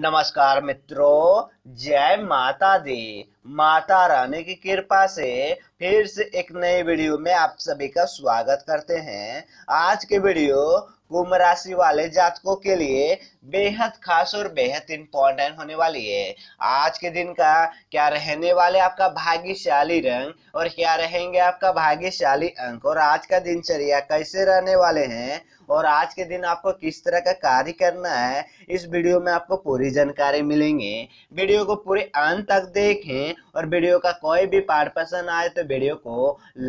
नमस्कार मित्रों जय माता दी माता रानी की कृपा से फिर से एक नए वीडियो में आप सभी का स्वागत करते हैं आज के वीडियो कुंभ राशि वाले जातकों के लिए बेहद खास और बेहद इम्पोर्टेंट होने वाली है आज के दिन का क्या रहने वाले आपका भाग्यशाली रंग और क्या रहेंगे आपका भाग्यशाली अंक और आज का दिनचर्या कैसे रहने वाले हैं और आज के दिन आपको किस तरह का कार्य करना है इस वीडियो में आपको पूरी जानकारी मिलेंगे वीडियो को पूरे अंत तक देखें और वीडियो का कोई भी पार्ट पसंद आए तो वीडियो को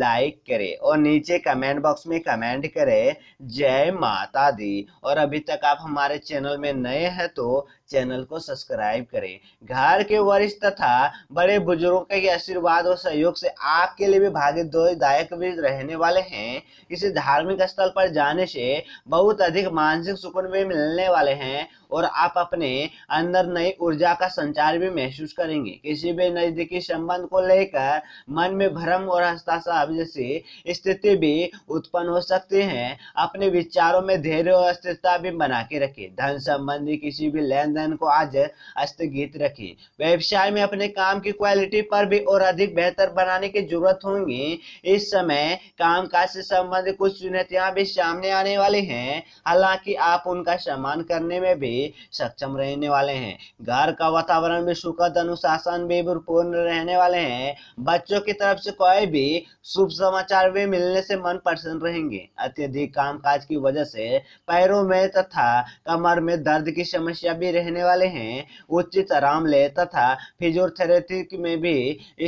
लाइक करें और नीचे कमेंट बॉक्स में कमेंट करें जय माता दी और अभी तक आप हमारे चैनल में नए हैं तो चैनल को सब्सक्राइब करें घर के वरिष्ठ तथा बड़े बुजुर्गों के आशीर्वाद और सहयोग से आपके लिए भी दायक भी रहने वाले हैं किसी धार्मिक स्थल पर जाने से बहुत अधिक मानसिक सुकून भी मिलने वाले हैं और आप अपने अंदर नई ऊर्जा का संचार भी महसूस करेंगे किसी भी नजदीकी संबंध को लेकर मन में भ्रम और हस्ताक्षाप जैसी स्थिति भी उत्पन्न हो सकती है अपने विचारों में धैर्य और अस्थिरता भी बना के रखें धन संबंधी किसी भी लेन देन को आज स्थगित रखें व्यवसाय में अपने काम की क्वालिटी पर भी और अधिक बेहतर बनाने की जरूरत होगी इस समय काम काज से संबंधित कुछ चुनौतियां भी सामने आने वाली हैं हालांकि आप उनका सम्मान करने में भी लिए सक्षम रहने वाले हैं घर का वातावरण भी सुखद अनुशासन भी पूर्ण रहने वाले हैं बच्चों की तरफ से कोई भी शुभ समाचार भी मिलने से मन प्रसन्न रहेंगे अत्यधिक कामकाज की वजह से पैरों में तथा कमर में दर्द की समस्या भी रहने वाले हैं उचित आराम ले तथा फिजियोथेरेपी में भी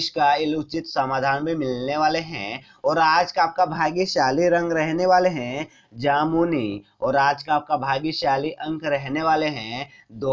इसका उचित समाधान भी मिलने वाले हैं और आज का आपका भाग्यशाली रंग रहने वाले हैं जामुनी और आज का आपका भाग्यशाली अंक रहने वाले वाले हैं दो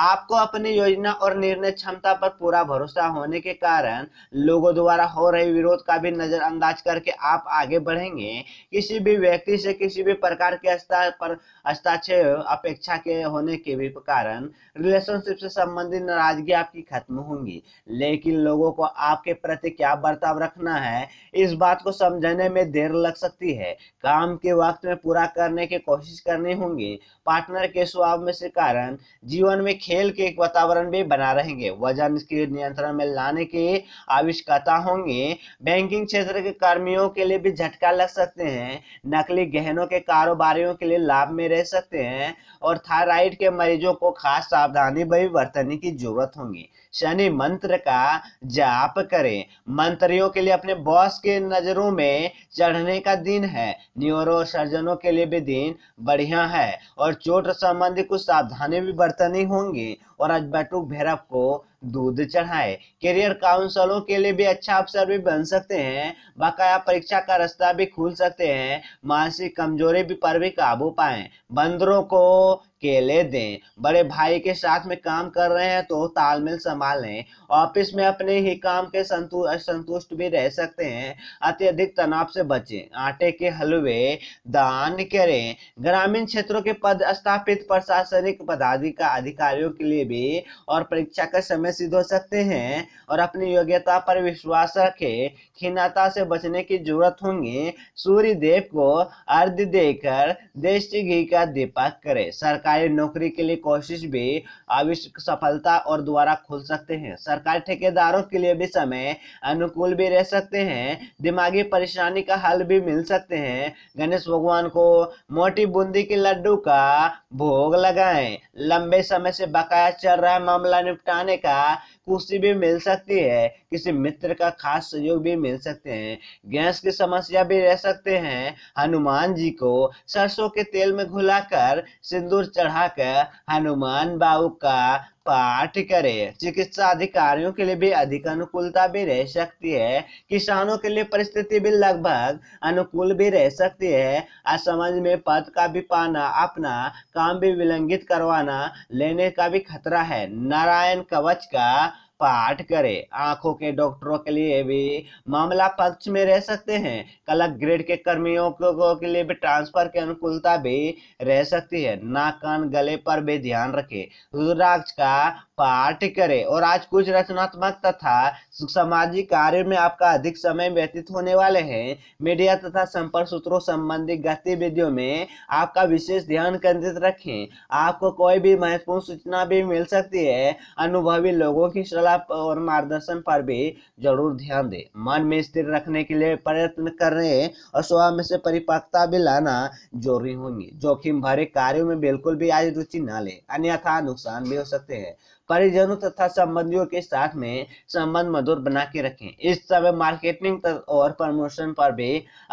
आपको अपनी योजना और निर्णय क्षमता पर पूरा भरोसा होने के कारण लोगों द्वारा हो रहे विरोध का भी नजरअंदाज करके आप आगे बढ़ेंगे किसी भी व्यक्ति से किसी भी प्रकार के पर हस्ताक्षर अपेक्षा के होने के भी कारण रिलेशनशिप से संबंधित नाराजगी आपकी खत्म होंगी लेकिन लोगों को आपके प्रति क्या बर्ताव रखना है इस बात को समझने में देर लग सकती है काम के वक्त में पूरा करने की कोशिश करनी होंगी पार्टनर के स्वभाव में के कारण जीवन में खेल के एक वातावरण भी बना रहेंगे वजन के नियंत्रण में लाने के आवश्यकता होंगे बैंकिंग क्षेत्र के कर्मियों के लिए भी झटका लग सकते हैं नकली गहनों के कारोबारियों के लिए लाभ में रह सकते हैं और थायराइड के मरीजों को खास सावधानी भी बरतने की जरूरत होगी शनि मंत्र का जाप करें मंत्रियों के लिए अपने बॉस के नजरों में चढ़ने का दिन है न्यूरो सर्जनों के लिए भी दिन बढ़िया है और चोट संबंधी कुछ सावधानी भी बरतनी होंगी और आज बैटुक भैरव को दूध चढ़ाए करियर काउंसलों के लिए भी अच्छा अवसर भी बन सकते हैं बकाया परीक्षा का रास्ता भी खुल सकते हैं मानसिक कमजोरी भी पर भी काबू पाए बंदरों को केले दें बड़े भाई के साथ में काम कर रहे हैं तो तालमेल संभालें ऑफिस में अपने ही काम के संतुष्ट भी रह सकते हैं अत्यधिक तनाव से बचें आटे के हलवे दान करें ग्रामीण क्षेत्रों के पद स्थापित प्रशासनिक पदाधिकारियों के लिए भी और परीक्षा का समय सिद्ध हो सकते हैं और अपनी योग्यता पर विश्वास रखे खिन्नता से बचने की जरूरत होगी सूर्य देव को अर्ध देकर देश घी का दीपक करे सरकारी नौकरी के लिए कोशिश भी आवश्यक सफलता और द्वारा खुल सकते हैं सरकारी ठेकेदारों के लिए भी समय अनुकूल भी रह सकते हैं दिमागी परेशानी का हल भी मिल सकते हैं गणेश भगवान को मोटी बूंदी के लड्डू का भोग लगाएं लंबे समय से बकाया चल रहा है मामला निपटाने का कुर्सी भी मिल सकती है किसी मित्र का खास सहयोग भी मिल सकते हैं गैस की समस्या भी रह सकते हैं हनुमान जी को सरसों के तेल में घुलाकर सिंदूर चढ़ाकर हनुमान बाबू का पाठ करे चिकित्सा अधिकारियों के लिए भी अधिक अनुकूलता भी रह सकती है किसानों के लिए परिस्थिति भी लगभग अनुकूल भी रह सकती है असमझ में पद का भी पाना अपना काम भी विलंबित करवाना लेने का भी खतरा है नारायण कवच का पाठ करें आंखों के डॉक्टरों के लिए भी मामला पक्ष में रह सकते हैं कलक ग्रेड के कर्मियों के लिए भी ट्रांसफर की अनुकूलता भी रह सकती है नाक कान गले पर भी ध्यान रखे रुद्राक्ष का पाठ करें और आज कुछ रचनात्मक तथा सामाजिक कार्य में आपका अधिक समय व्यतीत होने वाले हैं मीडिया तथा संपर्क सूत्रों संबंधी गतिविधियों में आपका विशेष ध्यान केंद्रित रखें आपको कोई भी महत्वपूर्ण सूचना भी मिल सकती है अनुभवी लोगों की सलाह क्रियाकलाप और मार्गदर्शन पर भी जरूर ध्यान दें मन में स्थिर रखने के लिए प्रयत्न रहे और स्वयं में से परिपक्वता भी लाना जरूरी होंगे जोखिम भरे कार्यों में बिल्कुल भी आज रुचि न लें अन्यथा नुकसान भी हो सकते हैं परिजनों तथा संबंधियों के साथ में संबंध मधुर बना के रखें इस समय मार्केटिंग और प्रमोशन पर भी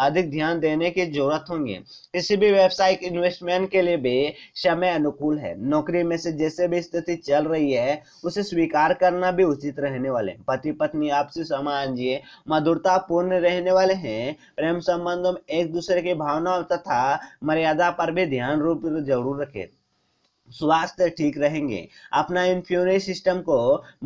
अधिक ध्यान देने की जरूरत होंगे किसी भी व्यवसायिक इन्वेस्टमेंट के लिए भी समय अनुकूल है नौकरी में से जैसे भी स्थिति चल रही है उसे स्वीकार करना भी उचित रहने वाले पति पत्नी आपसी समाजीय मधुरता पूर्ण रहने वाले हैं प्रेम संबंधों में एक दूसरे की भावनाओं तथा मर्यादा पर भी ध्यान रूप जरूर रखें स्वास्थ्य ठीक रहेंगे अपना इम्प्यूनरी सिस्टम को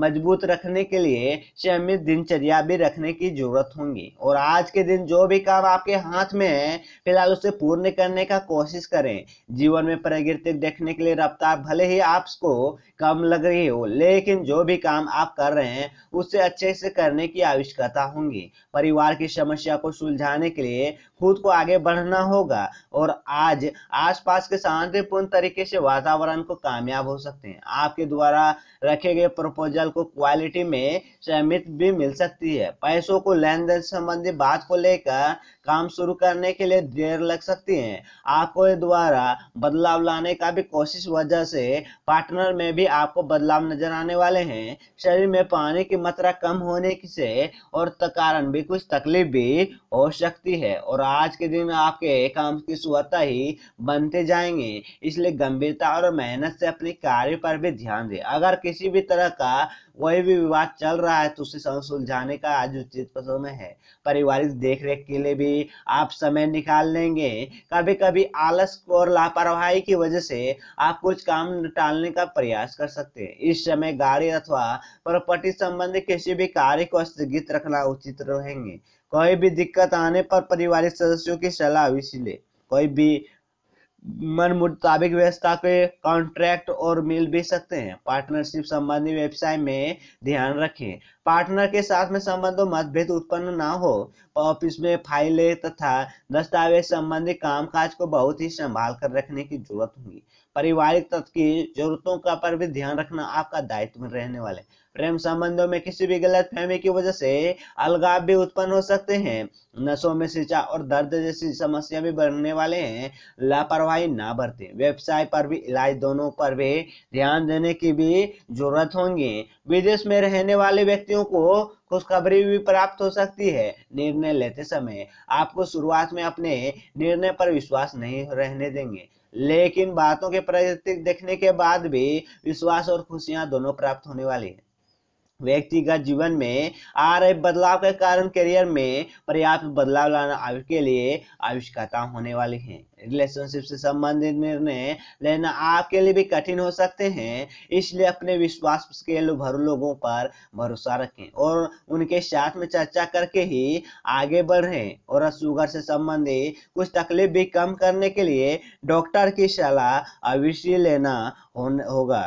मजबूत रखने के लिए नियमित दिनचर्या भी रखने की जरूरत होगी और आज के दिन जो भी काम आपके हाथ में है फिलहाल उसे पूर्ण करने का कोशिश करें जीवन में प्रकृति देखने के लिए रफ्तार भले ही आपको कम लग रही हो लेकिन जो भी काम आप कर रहे हैं उसे अच्छे से करने की आवश्यकता होंगी परिवार की समस्या को सुलझाने के लिए खुद को आगे बढ़ना होगा और आज आसपास के शांतिपूर्ण तरीके से वातावरण प्रोग्राम को कामयाब हो सकते हैं आपके द्वारा रखे गए प्रपोजल को क्वालिटी में सहमति भी मिल सकती है पैसों को लेन देन संबंधी बात को लेकर काम शुरू करने के लिए देर लग सकती है आपको द्वारा बदलाव लाने का भी कोशिश वजह से पार्टनर में भी आपको बदलाव नजर आने वाले हैं शरीर में पानी की मात्रा कम होने से और कारण भी कुछ तकलीफ भी हो सकती है और आज के दिन आपके काम की सुवता ही बनते जाएंगे इसलिए गंभीरता और मेहनत से अपने कार्य पर भी ध्यान दें अगर किसी भी तरह का कोई भी विवाद चल रहा है तो उसे सुलझाने का आज उचित समय है पारिवारिक देखरेख के लिए भी भी आप समय निकाल लेंगे कभी कभी आलस और लापरवाही की वजह से आप कुछ काम टालने का प्रयास कर सकते हैं इस समय गाड़ी अथवा प्रॉपर्टी संबंधी किसी भी कार्य को स्थगित रखना उचित रहेंगे कोई भी दिक्कत आने पर पारिवारिक सदस्यों की सलाह इसीलिए कोई भी मन मुताबिक व्यवस्था के कॉन्ट्रैक्ट और मिल भी सकते हैं पार्टनरशिप संबंधी व्यवसाय में ध्यान रखें पार्टनर के साथ में संबंधों मतभेद उत्पन्न ना हो ऑफिस में फाइलें तथा दस्तावेज संबंधी कामकाज को बहुत ही संभाल कर रखने की जरूरत होगी पारिवारिक तत्व की जरूरतों का पर भी ध्यान रखना आपका दायित्व में रहने वाले प्रेम संबंधों में किसी भी गलत फहमी की वजह से अलगाव भी उत्पन्न हो सकते हैं नसों में सिंचा और दर्द जैसी समस्या भी बनने वाले हैं लापरवाही ना बरते व्यवसाय पर भी इलाज दोनों पर भी ध्यान देने की भी जरूरत होंगी विदेश में रहने वाले व्यक्तियों को खुशखबरी भी प्राप्त हो सकती है निर्णय लेते समय आपको शुरुआत में अपने निर्णय पर विश्वास नहीं रहने देंगे लेकिन बातों के प्रति देखने के बाद भी विश्वास और खुशियां दोनों प्राप्त होने वाली है व्यक्तिगत जीवन में आ रहे बदलाव के कारण करियर में पर्याप्त बदलाव लाना आपके लिए आविष्कारता होने वाली हैं रिलेशनशिप से संबंधित निर्णय लेना आपके लिए भी कठिन हो सकते हैं इसलिए अपने विश्वास के भर लोगों पर भरोसा रखें और उनके साथ में चर्चा करके ही आगे बढ़ें और शुगर से संबंधित कुछ तकलीफ भी कम करने के लिए डॉक्टर की सलाह अवश्य लेना होगा